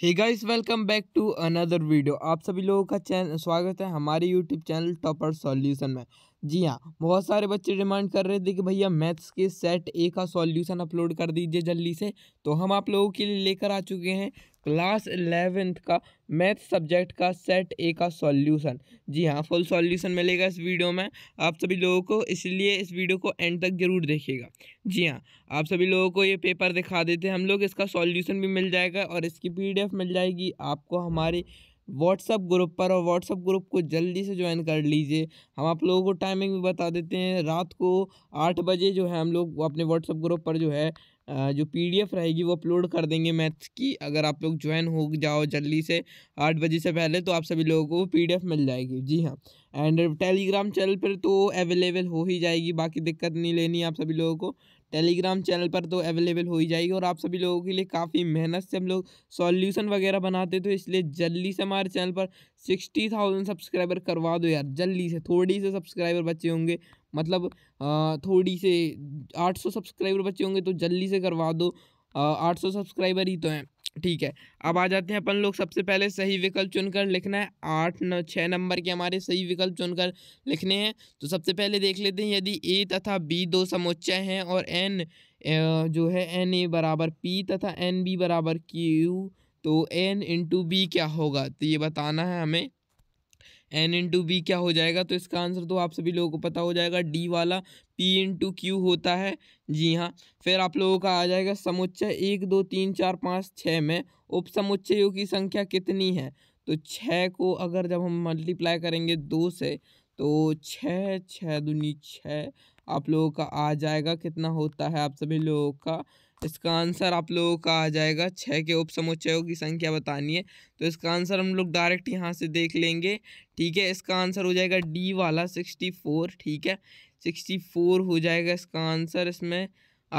hey guys welcome back to another video आप सभी लोगों का चैनल स्वागत है हमारे यूट्यूब चैनल टॉपर सॉल्यूशन में जी हाँ बहुत सारे बच्चे डिमांड कर रहे थे कि भैया मैथ्स के सेट ए का सॉल्यूशन अपलोड कर दीजिए जल्दी से तो हम आप लोगों के लिए लेकर आ चुके हैं क्लास इलेवेंथ का मैथ सब्जेक्ट का सेट ए का सॉल्यूशन जी हाँ फुल सॉल्यूशन मिलेगा इस वीडियो में आप सभी लोगों को इसलिए इस वीडियो को एंड तक ज़रूर देखिएगा जी हाँ आप सभी लोगों को ये पेपर दिखा देते हैं हम लोग इसका सॉल्यूशन भी मिल जाएगा और इसकी पीडीएफ मिल जाएगी आपको हमारे व्हाट्सअप ग्रुप पर और व्हाट्सअप ग्रुप को जल्दी से ज्वाइन कर लीजिए हम आप लोगों को टाइमिंग भी बता देते हैं रात को आठ बजे जो है हम लोग अपने व्हाट्सअप ग्रुप पर जो है जो पीडीएफ रहेगी वो अपलोड कर देंगे मैथ्स की अगर आप लोग ज्वाइन हो जाओ जल्दी से आठ बजे से पहले तो आप सभी लोगों को पीडीएफ मिल जाएगी जी हाँ एंड टेलीग्राम चैनल पर तो अवेलेबल हो ही जाएगी बाकी दिक्कत नहीं लेनी आप सभी लोगों को टेलीग्राम चैनल पर तो अवेलेबल हो ही जाएगी और आप सभी लोगों के लिए काफ़ी मेहनत से हम लोग सॉल्यूशन वगैरह बनाते तो इसलिए जल्दी से हमारे चैनल पर सिक्सटी थाउजेंड सब्सक्राइबर करवा दो यार जल्दी से थोड़ी से सब्सक्राइबर बचे होंगे मतलब थोड़ी से आठ सौ सब्सक्राइबर बचे होंगे तो जल्दी से करवा दो आठ सौ सब्सक्राइबर ही तो हैं ठीक है अब आ जाते हैं अपन लोग सबसे पहले सही विकल्प चुनकर लिखना है आठ न छः नंबर के हमारे सही विकल्प चुनकर लिखने हैं तो सबसे पहले देख लेते हैं यदि ए तथा बी दो समुच्चय हैं और एन जो है एन ए बराबर पी तथा एन बी बराबर क्यू तो एन इंटू बी क्या होगा तो ये बताना है हमें एन इन टू बी क्या हो जाएगा तो इसका आंसर तो आप सभी लोगों को पता हो जाएगा डी वाला पी इन टू क्यू होता है जी हाँ फिर आप लोगों का आ जाएगा समुच्चय एक दो तीन चार पाँच छः में उप समुच्चयों की संख्या कितनी है तो छः को अगर जब हम मल्टीप्लाई करेंगे दो से तो छः छः दूनी छः आप लोगों का आ जाएगा कितना होता है आप सभी लोगों का इसका आंसर आप लोगों का आ जाएगा छः के उप समुच्चयों की संख्या बतानी है तो इसका आंसर हम लोग डायरेक्ट यहाँ से देख लेंगे ठीक है इसका आंसर हो जाएगा डी वाला सिक्सटी फोर ठीक है सिक्सटी फोर हो जाएगा इसका आंसर इसमें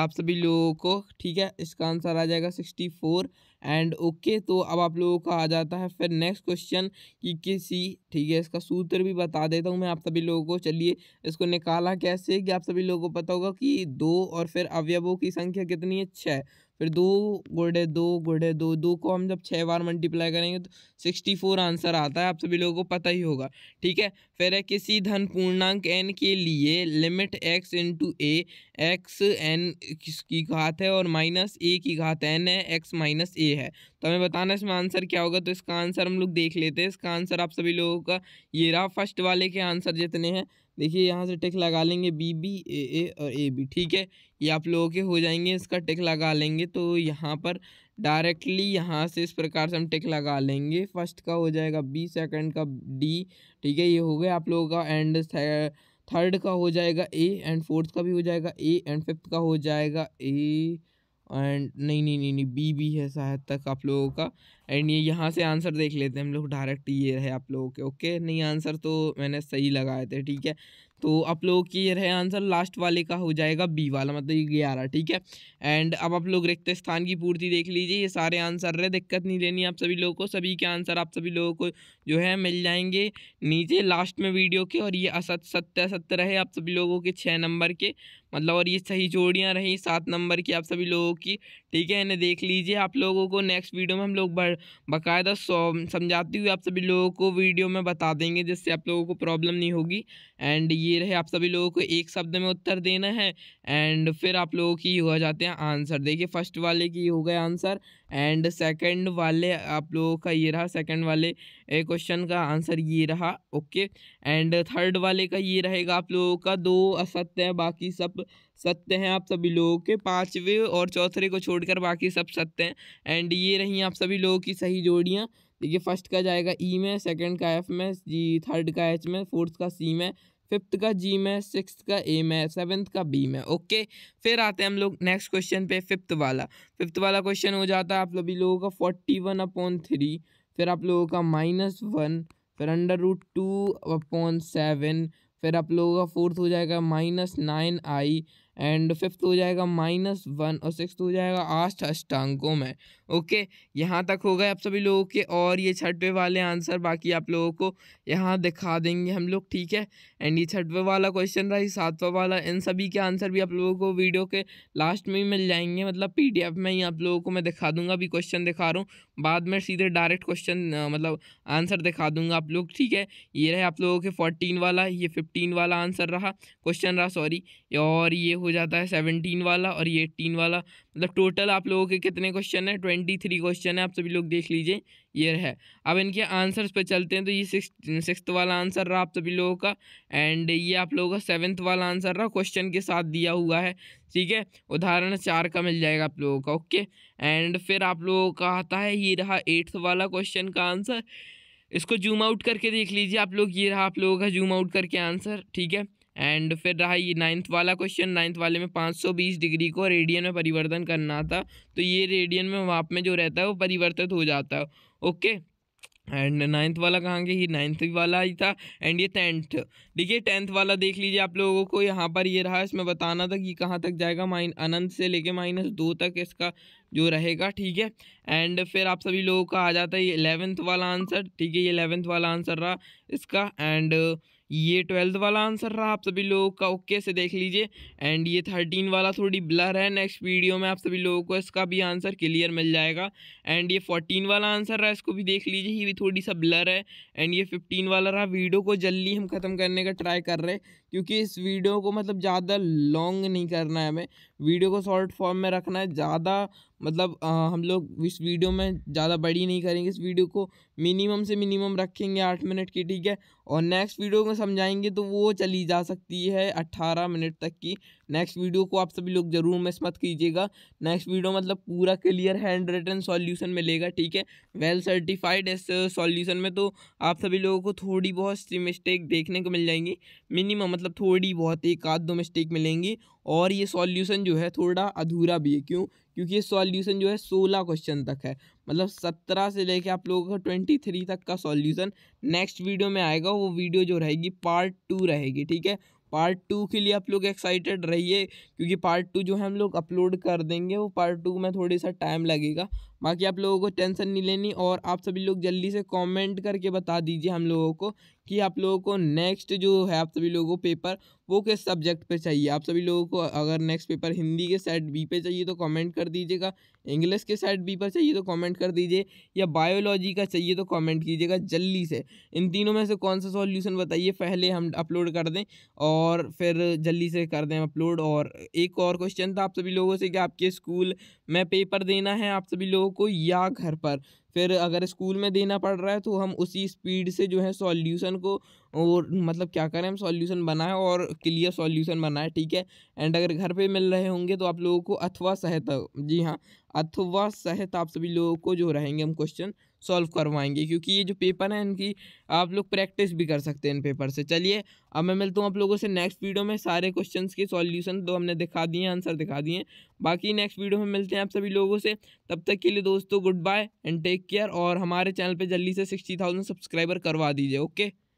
आप सभी लोगों को ठीक है इसका आंसर आ जाएगा sixty four and okay okay, तो अब आप लोगों का आ जाता है फिर नेक्स्ट क्वेश्चन कि किसी ठीक है इसका सूत्र भी बता देता हूँ मैं आप सभी लोगों को चलिए इसको निकाला कैसे कि आप सभी लोगों को पता होगा कि दो और फिर अवयवों की संख्या कितनी है छः फिर दो गुड़े दो गुड़े दो दो को हम जब छः बार मल्टीप्लाई करेंगे तो सिक्सटी फोर आंसर आता है आप सभी लोगों को पता ही होगा ठीक है फिर है किसी धन पूर्णांक एन के लिए limit X into A X N की घात है और माइनस ए की घात एन है एक्स माइनस ए है तो हमें बताना इसमें आंसर क्या होगा तो इसका आंसर हम लोग देख लेते हैं इसका आंसर आप सभी लोगों का ये रहा फर्स्ट वाले के आंसर जितने हैं देखिए यहाँ से टेक लगा लेंगे बी बी ए ए और ए बी ठीक है ये आप लोगों के हो जाएंगे इसका टेक लगा लेंगे तो यहाँ पर डायरेक्टली यहाँ से इस प्रकार से हम टिक लगा लेंगे फर्स्ट का हो जाएगा बी सेकंड का डी ठीक है ये हो गया आप लोगों का एंड थर्ड का हो जाएगा ए एंड फोर्थ का भी हो जाएगा ए एंड फिफ्थ का हो जाएगा ए एंड नहीं नहीं नहीं नहीं बी भी है शायद तक आप लोगों का एंड ये यहाँ से आंसर देख लेते हैं हम लोग डायरेक्ट ये रहे आप लोगों के ओके नहीं आंसर तो मैंने सही लगाए थे ठीक है तो आप लोगों के ये रहे आंसर लास्ट वाले का हो जाएगा बी वाला मतलब ग्यारह ठीक है एंड अब आप लोग रिक्त स्थान की पूर्ति देख लीजिए ये सारे आंसर रहे दिक्कत नहीं देनी आप सभी लोगों को सभी के आंसर आप सभी लोगों को जो है मिल जाएंगे नीचे लास्ट में वीडियो के और ये असत सत्य सत्य रहे आप सभी लोगों के छः नंबर के मतलब और ये सही जोड़ियाँ रहीं सात नंबर की आप सभी लोगों की ठीक है इन्हें देख लीजिए आप लोगों को नेक्स्ट वीडियो में हम लोग बाकायदा समझाती हुई आप सभी लोगों को वीडियो में बता देंगे जिससे आप लोगों को प्रॉब्लम नहीं होगी एंड ये रहे आप सभी लोगों को एक शब्द में उत्तर देना है एंड फिर आप लोगों की हो जाते हैं आंसर देखिए फर्स्ट वाले की हो गए आंसर एंड सेकंड वाले आप लोगों का ये रहा सेकंड वाले क्वेश्चन का आंसर ये रहा ओके एंड थर्ड वाले का ये रहेगा आप लोगों का दो असत्य है बाकी सब सत्य हैं आप सभी लोगों के पाँचवें और चौथे को छोड़कर बाकी सब सत्य हैं एंड ये रही आप सभी लोगों की सही जोड़ियाँ देखिए फर्स्ट का जाएगा ई में सेकंड का एफ में जी थर्ड का एच में फोर्थ का सी में फिफ्थ का जी में सिक्स का ए में सेवन्थ का बी में ओके फिर आते हैं हम लोग नेक्स्ट क्वेश्चन पे फिफ्थ वाला फिफ्थ वाला क्वेश्चन हो जाता है आप सभी लोगों का फोर्टी वन अपॉन थ्री फिर आप लोगों का माइनस वन फिर under root two upon seven फिर आप लोगों का फोर्थ हो जाएगा minus nine I and fifth हो जाएगा माइनस वन और सिक्स हो जाएगा आठ अष्टांकों में ओके यहाँ तक हो गए आप सभी लोगों के और ये छठवे वाले आंसर बाकी आप लोगों को यहाँ दिखा देंगे हम लोग ठीक है एंड ये छठवे वाला क्वेश्चन रहा सातवा वाला इन सभी के आंसर भी आप लोगों को वीडियो के लास्ट में ही मिल जाएंगे मतलब पी में ही आप लोगों को मैं दिखा दूंगा अभी क्वेश्चन दिखा रहा हूँ बाद में सीधे डायरेक्ट क्वेश्चन मतलब आंसर दिखा दूंगा आप लोग ठीक है ये रहे आप लोगों के फोर्टीन वाला ये फिफ्टीन वाला आंसर रहा क्वेश्चन रहा सॉरी और ये हो जाता है सेवनटीन वाला और ये एट्टीन वाला मतलब टोटल आप लोगों के कितने क्वेश्चन है ट्वेंटी थ्री क्वेश्चन है आप सभी लोग देख लीजिए ये है अब इनके आंसर्स पे चलते हैं तो ये सिक्स सिक्स वाला आंसर रहा आप सभी लोगों का एंड ये आप लोगों का सेवन्थ वाला आंसर रहा क्वेश्चन के साथ दिया हुआ है ठीक है उदाहरण चार का मिल जाएगा आप लोगों का ओके एंड फिर आप लोगों का आता है ये रहा एट्थ वाला क्वेश्चन का आंसर इसको जूम आउट करके देख लीजिए आप लोग ये रहा आप लोगों का जूम आउट करके आंसर ठीक है एंड फिर रहा ये नाइन्थ वाला क्वेश्चन नाइन्थ वाले में 520 डिग्री को रेडियन में परिवर्तन करना था तो ये रेडियन में वाप में जो रहता है वो परिवर्तित हो जाता है ओके एंड नाइन्थ वाला कहाँ के ये नाइन्थ वाला ही था एंड ये टेंथ देखिए टेंथ वाला देख लीजिए आप लोगों को यहाँ पर ये रहा इसमें बताना था कि कहाँ तक जाएगा माइन अनंत से लेके माइनस दो तक इसका जो रहेगा ठीक है एंड फिर आप सभी लोगों का आ जाता है ये इलेवेंथ वाला आंसर ठीक है ये इलेवेंथ वाला आंसर रहा इसका एंड uh, ये ट्वेल्थ वाला आंसर रहा आप सभी लोगों का ओके से देख लीजिए एंड ये थर्टीन वाला थोड़ी ब्लर है नेक्स्ट वीडियो में आप सभी लोगों को इसका भी आंसर क्लियर मिल जाएगा एंड ये फोर्टीन वाला आंसर रहा इसको भी देख लीजिए ये भी थोड़ी सा ब्लर है एंड ये फिफ्टीन वाला रहा वीडियो को जल्दी हम ख़त्म करने का ट्राई कर रहे हैं क्योंकि इस वीडियो को मतलब ज़्यादा लॉन्ग नहीं करना है हमें वीडियो को शॉर्ट फॉर्म में रखना है ज़्यादा मतलब आ, हम लोग इस वीडियो में ज़्यादा बड़ी नहीं करेंगे इस वीडियो को मिनिमम से मिनिमम रखेंगे आठ मिनट की ठीक है और नेक्स्ट वीडियो में समझाएंगे तो वो चली जा सकती है अट्ठारह मिनट तक की नेक्स्ट वीडियो को आप सभी लोग ज़रूर मिस मत कीजिएगा नेक्स्ट वीडियो मतलब पूरा क्लियर हैंड रिटन सॉल्यूशन मिलेगा ठीक है वेल सर्टिफाइड इस सॉल्यूशन में तो आप सभी लोगों को थोड़ी बहुत सी मिस्टेक देखने को मिल जाएंगी मिनिमम मतलब थोड़ी बहुत एक आध दो मिस्टेक मिलेंगी और ये सॉल्यूशन जो है थोड़ा अधूरा भी है क्यों क्योंकि ये सॉल्यूशन जो है सोलह क्वेश्चन तक है मतलब सत्रह से लेके आप लोगों का ट्वेंटी थ्री तक का सॉल्यूशन नेक्स्ट वीडियो में आएगा वो वीडियो जो रहेगी पार्ट टू रहेगी ठीक है पार्ट टू के लिए आप लोग एक्साइटेड रहिए क्योंकि पार्ट टू जो है हम लोग अपलोड कर देंगे वो पार्ट टू में थोड़ी सा टाइम लगेगा बाकी आप लोगों को टेंशन नहीं लेनी और आप सभी लोग जल्दी से कमेंट करके बता दीजिए हम लोगों को कि आप लोगों को नेक्स्ट जो है आप सभी लोगों को पेपर वो किस सब्जेक्ट पे चाहिए आप सभी लोगों को अगर नेक्स्ट पेपर हिंदी के सेट बी पे चाहिए तो कमेंट कर दीजिएगा इंग्लिश के सेट बी पर चाहिए तो कमेंट कर दीजिए या बायोलॉजी का चाहिए तो कमेंट कीजिएगा जल्दी से इन तीनों में से कौन सा सॉल्यूशन बताइए पहले हम अपलोड कर दें और फिर जल्दी से कर दें अपलोड और एक और क्वेश्चन था आप सभी लोगों से कि आपके स्कूल में पेपर देना है आप सभी लोगों लोगों को या घर पर फिर अगर स्कूल में देना पड़ रहा है तो हम उसी स्पीड से जो है सॉल्यूशन को और मतलब क्या करें हम सॉल्यूशन बनाए और क्लियर सॉल्यूशन बनाए ठीक है एंड अगर घर पे मिल रहे होंगे तो आप लोगों को अथवा सहित जी हाँ अथवा सहित आप सभी लोगों को जो रहेंगे हम क्वेश्चन सॉल्व करवाएंगे क्योंकि ये जो पेपर है इनकी आप लोग प्रैक्टिस भी कर सकते हैं इन पेपर से चलिए अब मैं मिलता हूँ आप लोगों से नेक्स्ट वीडियो में सारे क्वेश्चन के सॉल्यूशन तो हमने दिखा दिए आंसर दिखा दिए बाकी नेक्स्ट वीडियो में मिलते हैं आप सभी लोगों से तब तक के लिए दोस्तों good bye and take care और हमारे चैनल पर जल्दी से सिक्सटी थाउजेंड सब्सक्राइबर करवा दीजिए ओके